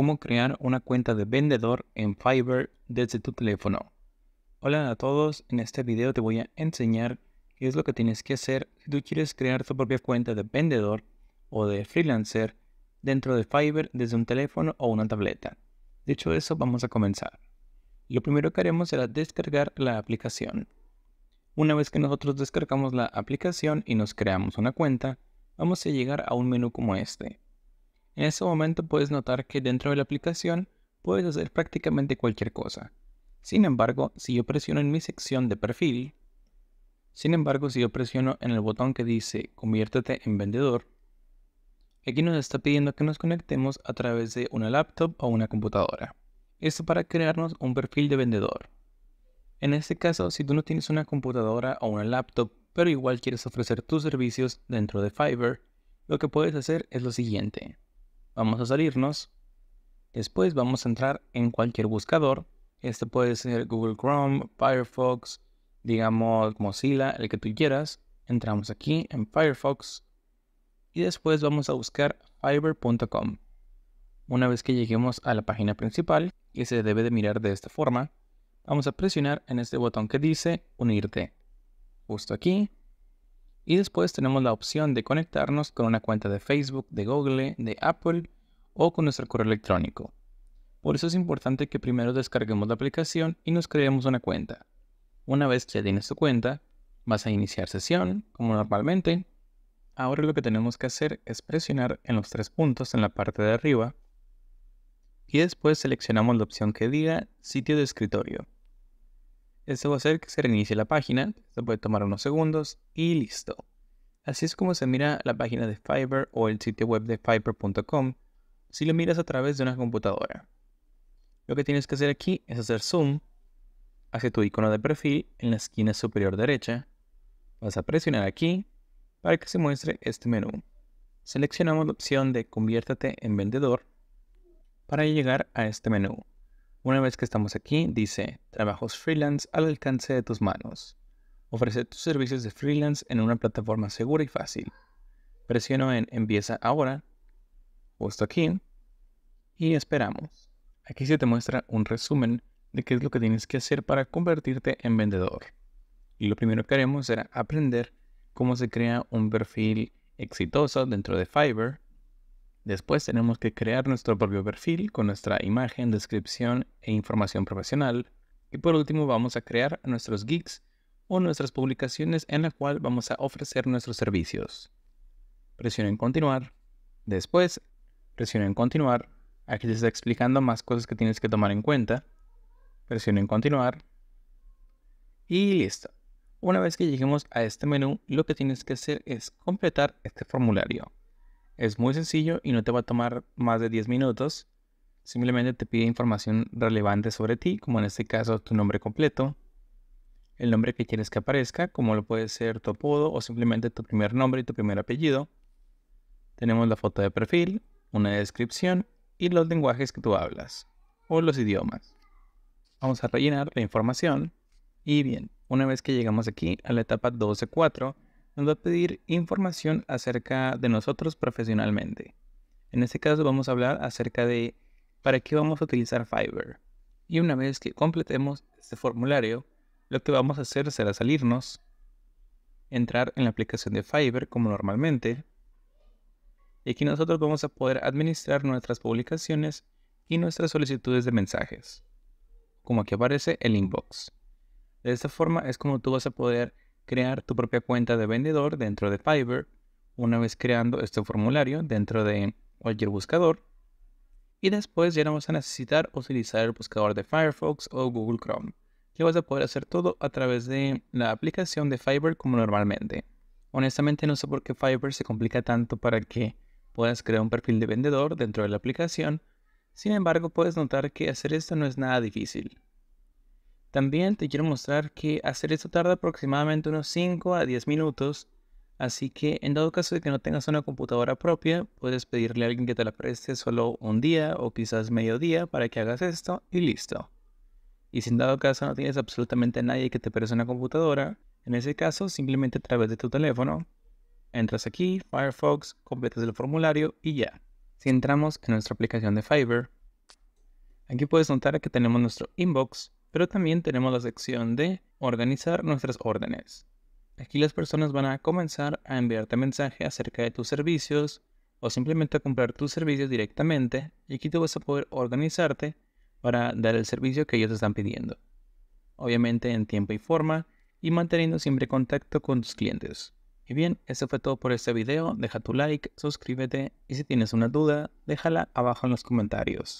cómo crear una cuenta de vendedor en Fiverr desde tu teléfono. Hola a todos, en este video te voy a enseñar qué es lo que tienes que hacer si tú quieres crear tu propia cuenta de vendedor o de freelancer dentro de Fiverr desde un teléfono o una tableta. Dicho eso, vamos a comenzar. Lo primero que haremos será descargar la aplicación. Una vez que nosotros descargamos la aplicación y nos creamos una cuenta, vamos a llegar a un menú como este, en ese momento puedes notar que dentro de la aplicación puedes hacer prácticamente cualquier cosa. Sin embargo, si yo presiono en mi sección de perfil, sin embargo, si yo presiono en el botón que dice conviértete en vendedor, aquí nos está pidiendo que nos conectemos a través de una laptop o una computadora. Esto para crearnos un perfil de vendedor. En este caso, si tú no tienes una computadora o una laptop, pero igual quieres ofrecer tus servicios dentro de Fiverr, lo que puedes hacer es lo siguiente. Vamos a salirnos. Después vamos a entrar en cualquier buscador. Este puede ser Google Chrome, Firefox, digamos Mozilla, el que tú quieras. Entramos aquí en Firefox y después vamos a buscar fiber.com. Una vez que lleguemos a la página principal, que se debe de mirar de esta forma, vamos a presionar en este botón que dice unirte. Justo aquí y después tenemos la opción de conectarnos con una cuenta de Facebook, de Google, de Apple o con nuestro correo electrónico. Por eso es importante que primero descarguemos la aplicación y nos creemos una cuenta. Una vez que ya tienes tu cuenta, vas a iniciar sesión, como normalmente. Ahora lo que tenemos que hacer es presionar en los tres puntos en la parte de arriba y después seleccionamos la opción que diga sitio de escritorio. Esto va a hacer que se reinicie la página, esto puede tomar unos segundos y listo. Así es como se mira la página de Fiverr o el sitio web de fiverr.com si lo miras a través de una computadora. Lo que tienes que hacer aquí es hacer zoom hacia tu icono de perfil en la esquina superior derecha. Vas a presionar aquí para que se muestre este menú. Seleccionamos la opción de conviértete en vendedor para llegar a este menú. Una vez que estamos aquí, dice trabajos freelance al alcance de tus manos. Ofrece tus servicios de freelance en una plataforma segura y fácil. Presiono en Empieza ahora, justo aquí, y esperamos. Aquí se te muestra un resumen de qué es lo que tienes que hacer para convertirte en vendedor. Y lo primero que haremos será aprender cómo se crea un perfil exitoso dentro de Fiverr Después tenemos que crear nuestro propio perfil con nuestra imagen, descripción e información profesional. Y por último vamos a crear nuestros geeks o nuestras publicaciones en la cual vamos a ofrecer nuestros servicios. Presionen continuar. Después, presionen continuar. Aquí les está explicando más cosas que tienes que tomar en cuenta. Presionen continuar. Y listo. Una vez que lleguemos a este menú, lo que tienes que hacer es completar este formulario. Es muy sencillo y no te va a tomar más de 10 minutos. Simplemente te pide información relevante sobre ti, como en este caso tu nombre completo, el nombre que quieres que aparezca, como lo puede ser tu apodo o simplemente tu primer nombre y tu primer apellido. Tenemos la foto de perfil, una descripción y los lenguajes que tú hablas o los idiomas. Vamos a rellenar la información y bien, una vez que llegamos aquí a la etapa 12.4, va a pedir información acerca de nosotros profesionalmente. En este caso vamos a hablar acerca de para qué vamos a utilizar Fiverr. Y una vez que completemos este formulario, lo que vamos a hacer será salirnos, entrar en la aplicación de Fiverr como normalmente, y aquí nosotros vamos a poder administrar nuestras publicaciones y nuestras solicitudes de mensajes, como aquí aparece el inbox. De esta forma es como tú vas a poder crear tu propia cuenta de vendedor dentro de Fiverr. Una vez creando este formulario dentro de cualquier buscador. Y después ya no a necesitar utilizar el buscador de Firefox o Google Chrome. Ya vas a poder hacer todo a través de la aplicación de Fiverr como normalmente. Honestamente no sé por qué Fiverr se complica tanto para que puedas crear un perfil de vendedor dentro de la aplicación. Sin embargo, puedes notar que hacer esto no es nada difícil. También te quiero mostrar que hacer esto tarda aproximadamente unos 5 a 10 minutos, así que en dado caso de que no tengas una computadora propia, puedes pedirle a alguien que te la preste solo un día o quizás medio día para que hagas esto y listo. Y si en dado caso no tienes absolutamente nadie que te preste una computadora, en ese caso simplemente a través de tu teléfono, entras aquí, Firefox, completas el formulario y ya. Si entramos en nuestra aplicación de Fiverr, aquí puedes notar que tenemos nuestro inbox, pero también tenemos la sección de organizar nuestras órdenes. Aquí las personas van a comenzar a enviarte mensajes acerca de tus servicios o simplemente a comprar tus servicios directamente y aquí tú vas a poder organizarte para dar el servicio que ellos te están pidiendo. Obviamente en tiempo y forma y manteniendo siempre contacto con tus clientes. Y bien, eso fue todo por este video. Deja tu like, suscríbete y si tienes una duda, déjala abajo en los comentarios.